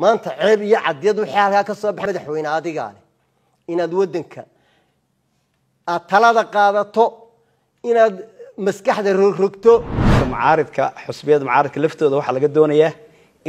maanta ceeb iyo cadyad wixii halkaa ka soo baxay madaxweyne adigaale inaad waddanka aad talada qaadato inaad maskaxda rogrogto mucaaridka xusbiyada mucaaridka laftooda waxaa laga doonayaa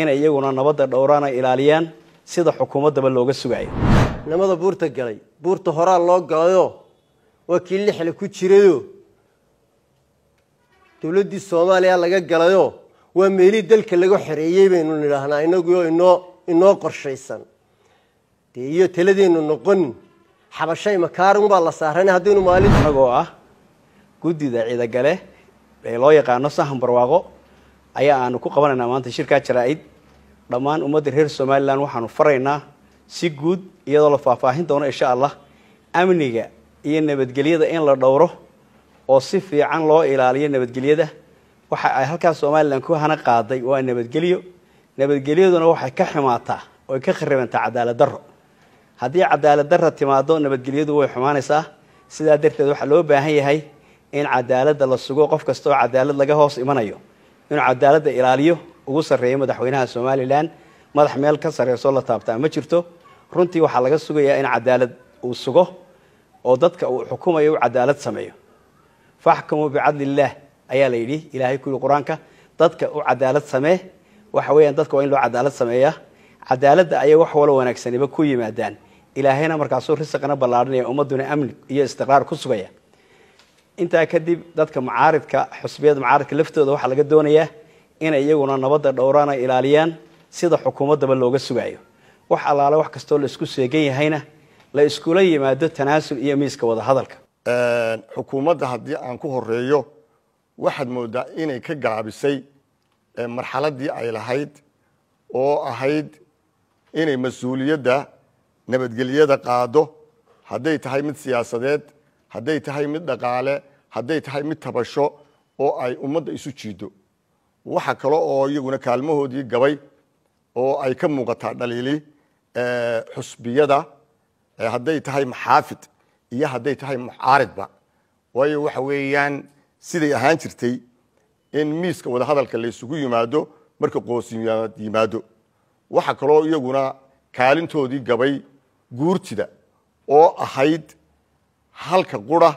inay iyaguna nabadda dhowraan ay ilaaliyaan sida xukuumaddaba looga sugayo namada buurta galay buurta horaa loo galayo waa kii lixle ku jirayo dowladdii soomaaliya laga galayo waa meelii dalka laga xoreeyey baynu nidhaahnaa inaguyo inoo inoo qorshaysan dee iyo taladeennu noqonin xabashay makaarin baa la saarana haddaynu maalin agoo ah guddida ciidagale ee loo yaqaano sahan barwaaqo ayaa aanu ku qabanaynaa maanta shirkaa jaraa-id dhammaan ummadda reer somalilan waxaanu faraynaa si guud iyadoo la faahfaahin doono insha allah amniga iyo nabadgelyada in la dhowro oo si fiican loo ilaaliyo nabadgelyada waxa ay halkaas somalilan ku hana qaaday waa nabadgelyo nabadgelyaduna waxay ka ximaataa oy ka kharibantaa cadaalad darro haddii cadaalad darra timaado nabadgelyadu way xumaanaysaa sidaa darteed waxaa loo baahan yahay in cadaaladda la sugo qof kastaoo cadaalad laga hoos imanayo inuu cadaaladda ilaaliyo ugu sarreeyo madaxweynaha somalilan madax meel ka sarreysoo la taabtaa ma jirto runtii waxaa laga sugayaa in cadaalad uu sugo oo dadka uu xukumayo uu cadaalad sameeyo faxkumuu bicadlillaah ayaa la yidhi ilaahay ku yihi qur-aanka dadka u cadaalad samee waxa weeyaan dadka waa in loo cadaalad sameeya cadaaladda ayay wax walo wanaagsaniba ku yimaadaan ilaahayna markaasuu risiqana ballaadhanaya ummadduna amni iyo istiqraar ku sugaya intaa kadib dadka macaaridka xusbiyada macaaridka laftooda waxaa laga doonayaa inay iyaguna nabadda dhowraan ay ilaaliyaan sida xukuumaddaba looga sugaayo wax allaale wax kastoo la isku seegan yahayna la iskula yimaado tanaasul iyo miiska wadahadalka xukuumadda haddii aan ku horeeyo waxaad moodaa inay ka gaabisay marxaladii ay lahayd oo ahayd inay mas-uuliyadda nabadgelyada qaado hadday tahay mid siyaasadeed hadday tahay mid dhaqaale hadday tahay mid tabasho oo ay ummadda isu jiido waxa kale oo iyaguna kaalmahoodii gabay oo ay ka muuqataa dhaliili xusbiyada hadday tahay maxaafid iyo hadday tahay mucaaridba waayo waxa weeyaan siday ahaan jirtay in miiska wadahadalka laysugu yimaado marka qoosyimaad yimaado waxaa kaloo iyaguna kaalintoodii gabay guurtida oo ahayd halka qura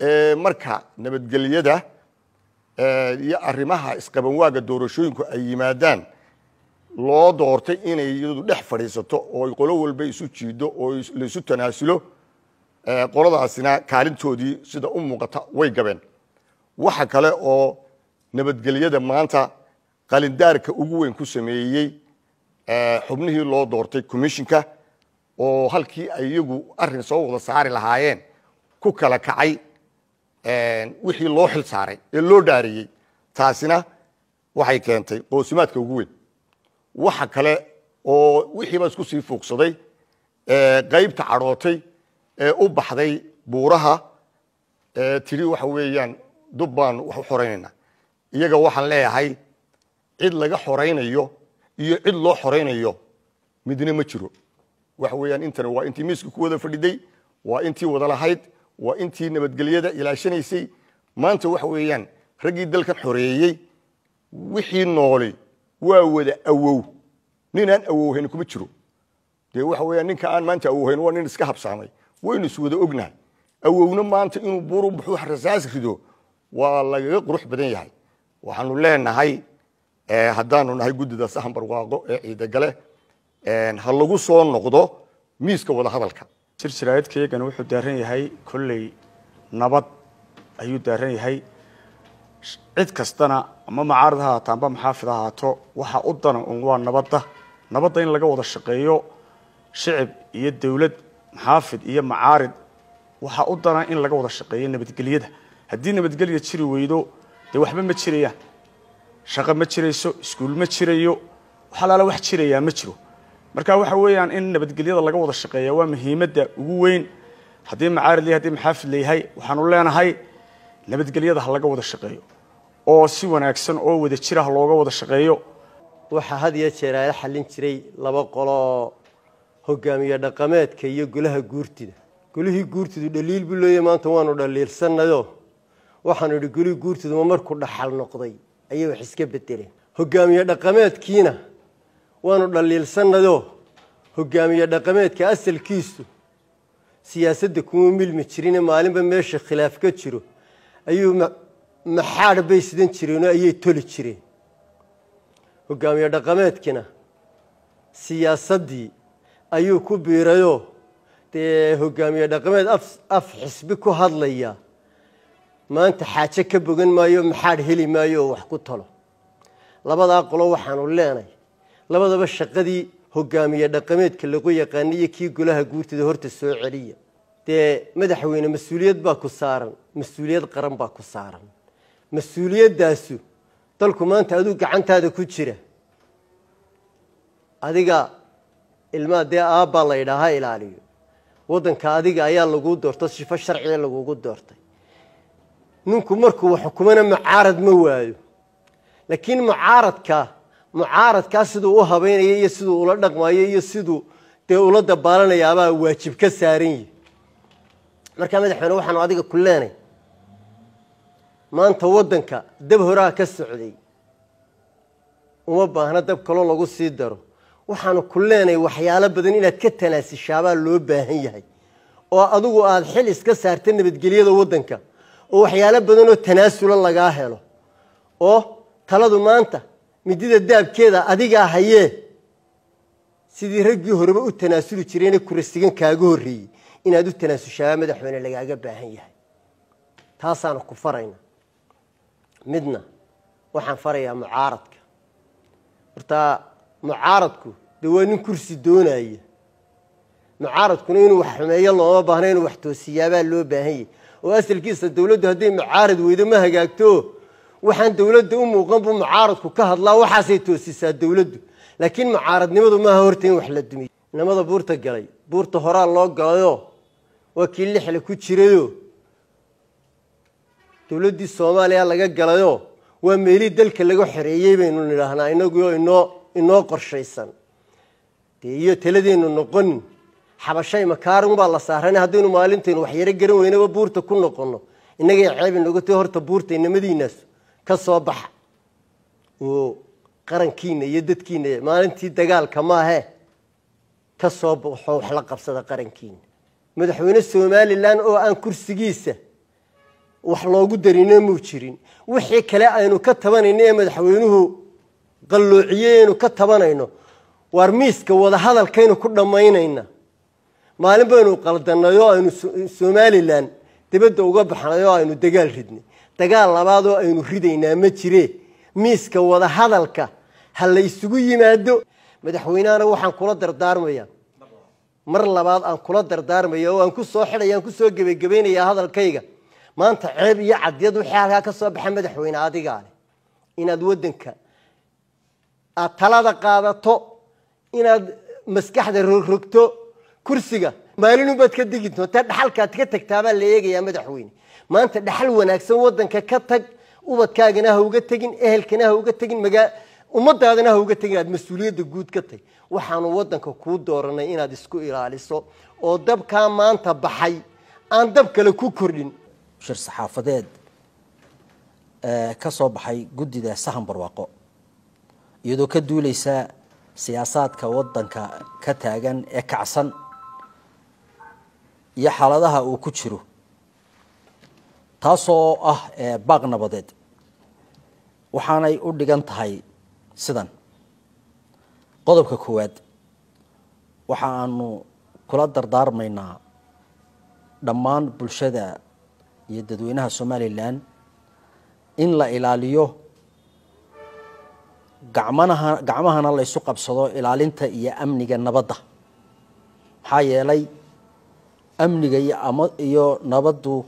ee marka nabadgelyada iyo arrimaha isqabanwaaga doorashooyinku ay yimaadaan loo doortay inay iyadu dhex fadhiisato oo qolo walba isu jiido oo laysu isu tanaasulo qoladaasina kaalintoodii sida u muuqata way gabeen waxa kale oo nabadgelyada maanta qalindaarka ugu weyn ku sameeyey xubnihii loo doortay commishinka oo halkii ay iyagu arin soo wada saari lahaayeen ku kala kacay wixii loo xil saaray ee loo dhaariyey taasina waxay keentay qoosimaadka ugu weyn waxa kale oo wixiiba isku sii fuugsaday qaybta cadhootay ee u baxday buuraha tiri waxa weeyaan dub wax u xoraynayna iyaga waxaan leeyahay cid laga xoraynayo iyo cid loo xoraynayo midna ma jiro waxa weeyaan intana waa intii miisku ku wada fadhiday waa intii wada waa intii nabadgelyada ilaashanaysay maanta waxa weeyaan raggii dalkan xoreeyey wixii nooli waa wada awow ninaan awowhayn kuma jiro dee waxa weeyaan ninka aan maanta awowhayn waa nin iska habsaamay waynu is wada ognahay awowna maanta inuu buuru buxuu rasaas rido waa lagaga qurux badan yahay waxaanu leenahay eh, haddaanu nahay guddida barwaaqo ee ciidagale ha lagu soo noqdo miiska wadahadalka silsilaadkaygani wuxuu daaran yahay kolley nabad ayuu daaran yahay cid kastana ama macaarad ha haato amba maxaafid ahaato waxa u dana un waa nabadda nabadda in laga wada shaqeeyo shicib iyo dowlad maxaafid iyo macaarid waxa u dana in laga wada shaqeeyo nabadgelyada haddii nabadgelya jiri weydo dee waxba ma jiraya shaqo ma jirayso iskuul ma jirayo waxalaala wax jirayaa ma jiro marka waxa weeyaan in nabadgelyada laga wada shaqeeya waa muhiimadda ugu weyn haddii macaarid la haddii maxaafid la waxaanu leenahay nabadgelyada ha laga wada shaqeeyo oo si wanaagsan oo wada jira ah ha looga wada shaqeeyo waxaa had iyo jeer aala xallin jiray laba qoloo hogaamiye dhaqameedka iyo golaha guurtida golihii guurtidu dhaliil buu leeyahy maanta waanu dhaliilsannayoo waxaanu idhi golii guurtuduma markuu dhaxal noqday ayay wax iska bedeleen hogaamiye dhaqameedkiina waanu dhaliilsannadoo hogaamiye dhaqameedka asalkiisu siyaasadda kuma milmi jirine maalinba meesha khilaaf ka jiro ayuu maxaadh bay sidan jireenoo ayay toli jireen hogaamiye dhaqameedkiina siyaasaddii ayuu ku biirayoo dee hogaamiye dhaqameed af xisbi ku hadlaya maanta xaajo ka bogan maayo maxaad heli maayo oo wax ku talo labadaa qolo waxaanu leenay labadaba shaqadii hogaamiye dhaqameedka lagu yaqaana iyo kii golaha guurtida horta soo celiya dee madaxweyne mas-uuliyad baa ku saaran mas-uuliyad qaran baa ku saaran mas-uuliyaddaasu dalku maanta aduu gacantaada ku jira adiga ilmaa dee aabbaa la ydhaaha ilaaliyo waddanka adiga ayaa laguu doorto sifo sharciga lagugu doortay ninku markuu xukumana mucaarad ma waayo laakiin mucaaradka mucaaradkaa siduu u habeynaya iyo siduu ula dhaqmayo iyo siduu dee ula dabaalanayaabaa waajib ka saaran yihi markaa madaxweyne waxaanu adiga ku leenay maanta waddanka dab horaa ka socday uma baahna dab kaloo lagu sii daro waxaanu ku leenay waxyaalo badan inaad ka tanaasishaabaa loo baahan yahay oo adigu aada xil iska saarta nabadgelyada waddanka oo waxyaalo badanoo tanaasula lagaa helo oo taladu maanta midida daabkeeda adigaa hayee sidii raggii horeba u tanaasuli jireenee kurasigan kaaga horreeyey inaad u tanaasushaa madaxweyne lagaaga baahan yahay taasaanu ku farayna midna waxaan farayaa mucaaradka hortaa mucaaradku de waa nin kursi doonaya mucaaradkuna inuu wax xumeeyo looma baahno inuu wax toosiyaabaa loo baahan yahay oo asalkiisa dawladdu hadday mucaarad weydo ma hagaagto waxaan dawladda u muuqan buu mucaaradku ka hadlaa waxaasay toosisaa dowladdu laakiin mucaaradnimadu maaha horta in wax la dumiyo namada buurta galay buurta horaa loo galayo waa kii lixle ku jirayo dawladdii soomaaliya laga galayo waa meelii dalka laga xoreeyey baynu nidhaahnaa inagu inoo inoo qorshaysan dee iyo taladeennu noqonin xabashay makaarun baa la saaran haddaynu maalinteenu waxyaro garan weynaba buurta ku noqono inagay ceeb inogata horta buurta inamadiinaasu ka soo baxa oo qarankiina iyo dadkiina maalintii dagaalka maahe ka soo baxo wax la qabsada qarankiina madaxweyne somalilan oo aan kursigiisa wax loogu darino muu jirin wixii kale aynu ka tabanayno ee madaxweynuhu qalloociyey aynu ka tabanayno waar miiska wadahadalkaynu ku dhammaynayna maalin baynu qaldanay oo aynu somalilan dibadda uga baxnay oo aynu dagaal ridnay dagaal labaadoo aynu ridaynaa ma jire miiska wadahadalka ha la isugu yimaado madaxweynehana waxaan kula dardaarmaya mar labaad aan kula dardaarmaya oo aan ku soo kusoo gebagabaynayaa hadalkayga maanta ceeb iyo cadyad wixii halkaa kasoo baxa madaxweyne adigaale inaad wadanka aada talada qaadato inaad maskaxda rogrogto kursiga maalinunbaad ka degi doontaa dhaxalkaad ka tagtaabaa la eegayaa madaxweyne maanta dhaxal wanaagsan wadanka ka tag ubadkaagana ha uga tegin ehelkana ha uga tegin magaa ummadaadana ha uga tegin aad mas-uuliyadda guud ka tag waxaanu wadanka kuu dooranay inaad isku ilaaliso oo dabkaa maanta baxay aan dab kale ku kordhin shir saxaafadeed ka soo baxay guddida sahan barwaaqo iyadoo ka duuleysa siyaasaadka wadanka ka taagan ee kacsan iyo xaaladaha uu ku jiro taasoo ah eh, baaq nabadeed waxaanay u dhigan tahay sidan qodobka koowaad waxa aanu kula dardaarmaynaa dhammaan bulshada iyo dadweynaha somalilan in la ilaaliyo gacmanaha gacmahana laysu qabsado ilaalinta iyo amniga nabadda maxaa yeelay amniga iyo nabaddu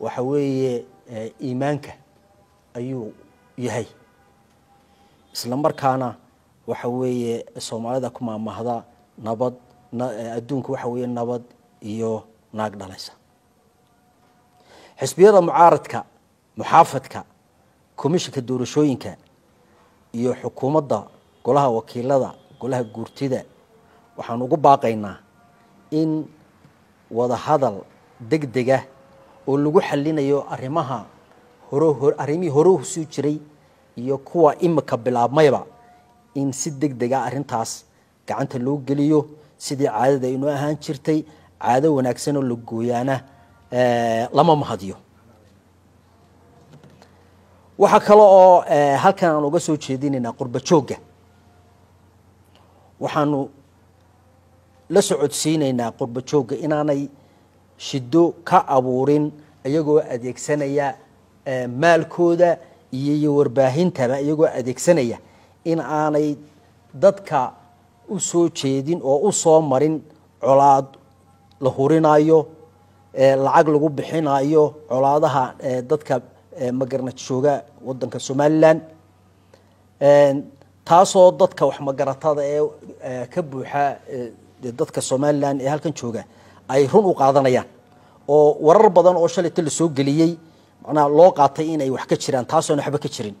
waxa weeye eh, iimaanka ayuu yahay isla markaana waxa weeye soomaalida ku maamahda nabad eh, adduunka waxa weeye nabad iyo naag dhalaysa xisbiyada mucaaradka muxaafadka komishinka doorashooyinka iyo xukuumadda golaha wakiilada golaha guurtida waxaan ugu baaqaynaa in wadahadal hadal deg dega oo lagu xalinayo arrimaha horo arrimihii hore u jiray iyo kuwa imika bilaabmayba in si deg dega ah arrintaas gacanta loo geliyo sidii caadada inoo ahaan jirtay caado wanaagsan oo la gooyaana eh, lama mahadiyo waxaa kale oo eh, halkan aan uga soo jeedinaynaa qurba joogga waxaanu la socodsiinaynaa qurbo joogga inaanay shido ka abuurin iyagoo adeegsanaya eh, maalkooda iyo warbaahintaba iyagoo adeegsanaya in aanay dadka usoo jeedin oo u soo marin colaad la hurinayo eh, lacag lagu bixinaayo colaadaha eh, dadka magarnad jooga wadanka somalilan taasoo dadka waxmagaratada ee ka buuxa dadka somalilan ee halkan jooga ay run u qaadanayaan oo warar badan oo shalayta la geliyey macnaha loo qaatay inay wax ka jiraan taasoona waxba ka jirin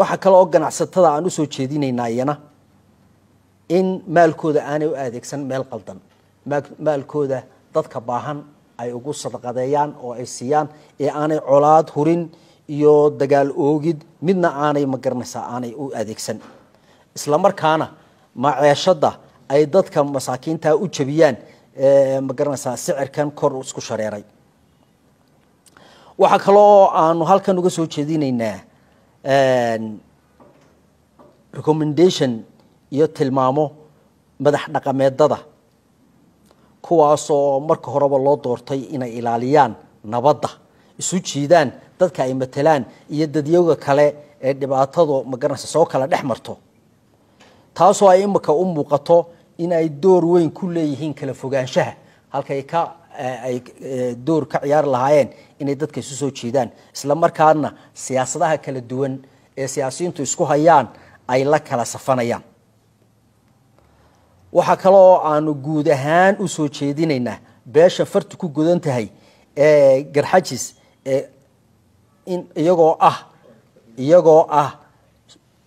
waxaa kale oo ganacsatada aan usoo jeedinaynaa iyana in maalkooda aanay u adeegsan meel qaldan maalkooda dadka baahan ay ugu sadaqadeeyaan oo ay siiyaan ee aanay colaad hurin iyo dagaal oogid midna aanay magaranaysaa aanay u adeegsan islamarkaana maceeshada ay dadka masaakiinta u jabiyaan magaranaysaa sicirkan kor isku shareeray waxaa kale oo aanu halkan uga soo jeedinaynaa recommendation iyo tilmaamo madax dhaqameedada kuwaasoo marka horeba loo doortay inay ilaaliyaan nabadda isu jiidaan dadka ay matelaan iyo dadyoga kale ee dhibaatadu magaranaysa soo kala dhex marto taasoo ay iminka u muuqato in ay door weyn ku leeyihiin kala fogaanshaha halkay ka eh, ay eh, door ka ciyaari lahaayeen inay dadka isu soo jeedaan isla markaana siyaasadaha kala duwan ee siyaasiyiintu isku hayaan ay la kala safanayaan waxaa kale oo aanu guud ahaan usoo jeedinaynaa beesha fartu ku gudan tahay ee garxajis in iyagoo ah iyagoo ah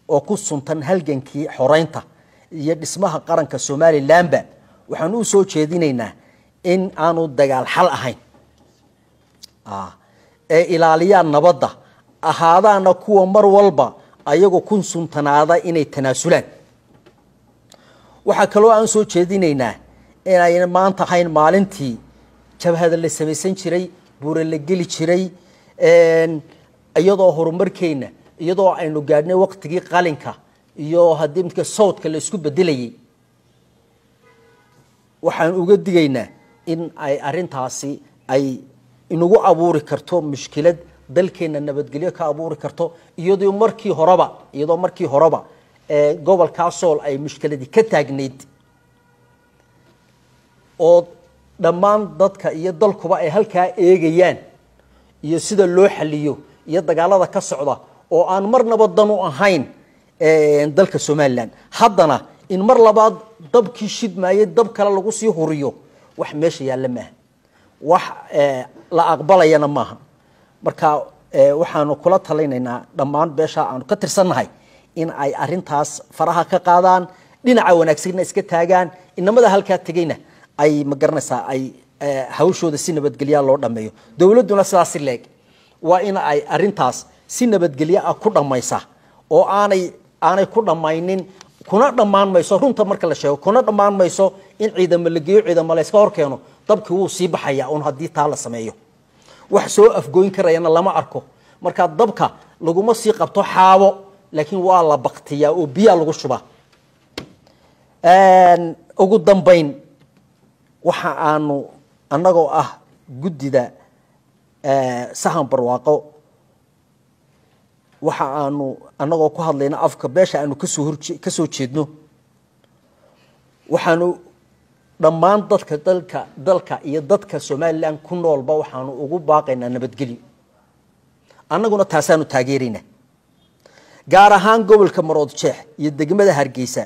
oo ku suntan halgankii xoreynta iyo dhismaha qaranka somalilanba waxaan u soo jeedinaynaa in aanu dagaal xal ahayn ee ilaaliyaan nabadda ahaadaana kuwa mar walba ayagu ku suntanaada inay tanaasulaan waxaa kaloo aan soo jeedinaynaa inayna maanta ahayn maalintii jabhada la samaysan jiray buura la geli jiray iyadoo horumarkeyna iyadoo aynu gaadhnay waqtigii qalinka iyo haddii mka sawdka la isku bedelayey waxaan uga digaynaa in ay arintaasi ay inagu abuuri karto mushkilad dalkeena nabadgelyo ka abuuri karto iyadoo markii horeba iyadoo markii horeba ee gobolkaasool ay mushkiladii ka taagnayd oo dhammaan dadka iyo dalkuba ay halkaa eegayaan iyo sida loo xaliyo iyo dagaalada ka socda oo aan marnaba dan u ahayn dalka somalilan haddana in mar labaad dabkii shidmaayey dab kale lagu sii huriyo wax meesha yaalla maaha wax la aqbalayana maaha marka waxaanu kula talaynaynaa dhammaan beesha aanu ka tirsannahay in ay arintaas faraha ka qaadaan dhinaca wanaagsanna iska taagaan inamada halkaa tegayna ay ma garanaysaa ay hawshooda si nabadgelyaa loo dhameeyo dowladduna sidaasi leeg waa in ay arintaas si nabadgelyo ah ku dhammaysa oo aanay aanay ku dhammaynin kuna dhammaan mayso runta marka la sheego kuna dhammaan mayso in ciidamo la geeyo ciidamo layska yska horkeeno dabki wuu sii baxaya un haddii taa la sameeyo wax soo afgooyn karayana lama arko markaa dabka laguma sii qabto xaabo laakiin waa la baktiyaa oo biyaa lagu shubaa ugu dambayn waxa aanu annagoo ah guddida sahan barwaaqo waxa aanu annagoo ku hadlayna afka beesha aanu kasoo horje kasoo jeedno waxaanu dhammaan dadka dalka dalka iyo dadka somalilan ku noolba waxaanu ugu baaqaynaa nabadgelyo annaguna taasaanu taageeraynaa gaar ahaan gobolka maroodjeex iyo degmada hargeysa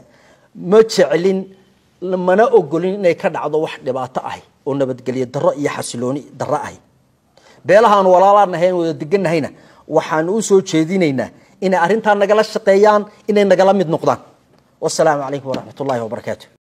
ma jeclin mana ogolin inay ka dhacdo wax dhibaato ahi oo nabadgelyo darro iyo xasilooni darro ahi beelahaanu walaalaa nahay wada degan waxaan u soo jeedinaynaa inay arintaa nagala shaqeeyaan inay nagala mid noqdaan wasalaamu calaykum waraxmat ullahi wabarakaatu